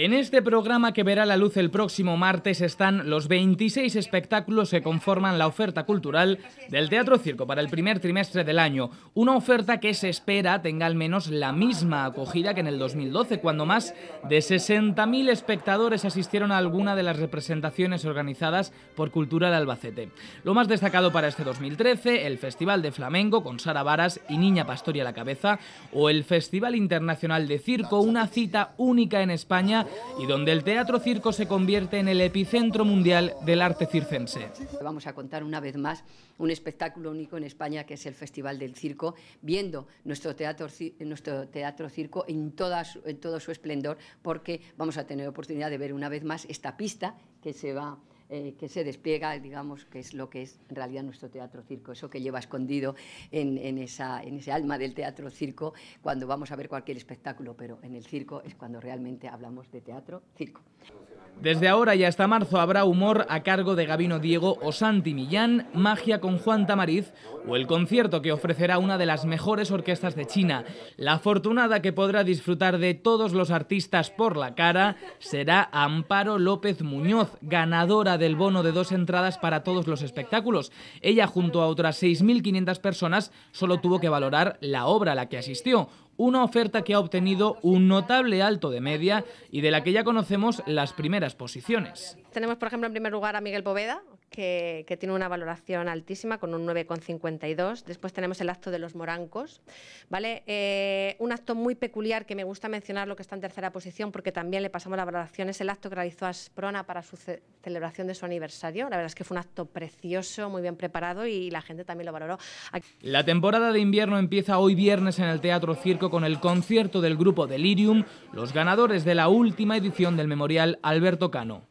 En este programa que verá la luz el próximo martes están los 26 espectáculos que conforman la oferta cultural del Teatro Circo para el primer trimestre del año, una oferta que se espera tenga al menos la misma acogida que en el 2012, cuando más de 60.000 espectadores asistieron a alguna de las representaciones organizadas por Cultura de Albacete. Lo más destacado para este 2013, el Festival de Flamengo con Sara Varas y Niña Pastoria a la cabeza, o el Festival Internacional de Circo, una cita única en España y donde el Teatro Circo se convierte en el epicentro mundial del arte circense. Vamos a contar una vez más un espectáculo único en España que es el Festival del Circo, viendo nuestro teatro, circo en, en todo su esplendor, porque vamos a tener oportunidad de ver una vez más esta pista que se va eh, que se despliega, digamos, que es lo que es en realidad nuestro teatro circo, eso que lleva escondido en, en, esa, en ese alma del teatro circo cuando vamos a ver cualquier espectáculo, pero en el circo es cuando realmente hablamos de teatro circo. Desde ahora y hasta marzo habrá humor a cargo de Gabino Diego o Santi Millán, magia con Juan Tamariz o el concierto que ofrecerá una de las mejores orquestas de China. La afortunada que podrá disfrutar de todos los artistas por la cara será Amparo López Muñoz, ganadora del bono de dos entradas para todos los espectáculos. Ella junto a otras 6.500 personas solo tuvo que valorar la obra a la que asistió, una oferta que ha obtenido un notable alto de media y de la que ya conocemos las primeras posiciones. Tenemos, por ejemplo, en primer lugar a Miguel Poveda, que, tiene una valoración altísima con un 9,52. Después tenemos el acto de los morancos, ¿vale? Eh, un acto muy peculiar que me gusta mencionar lo que está en tercera posición porque también le pasamos la valoración. Es el acto que realizó Asprona para su celebración de su aniversario. La verdad es que fue un acto precioso, muy bien preparado y la gente también lo valoró. La temporada de invierno empieza hoy viernes en el Teatro Circo con el concierto del grupo Delirium, los ganadores de la última edición del memorial Alberto Cano.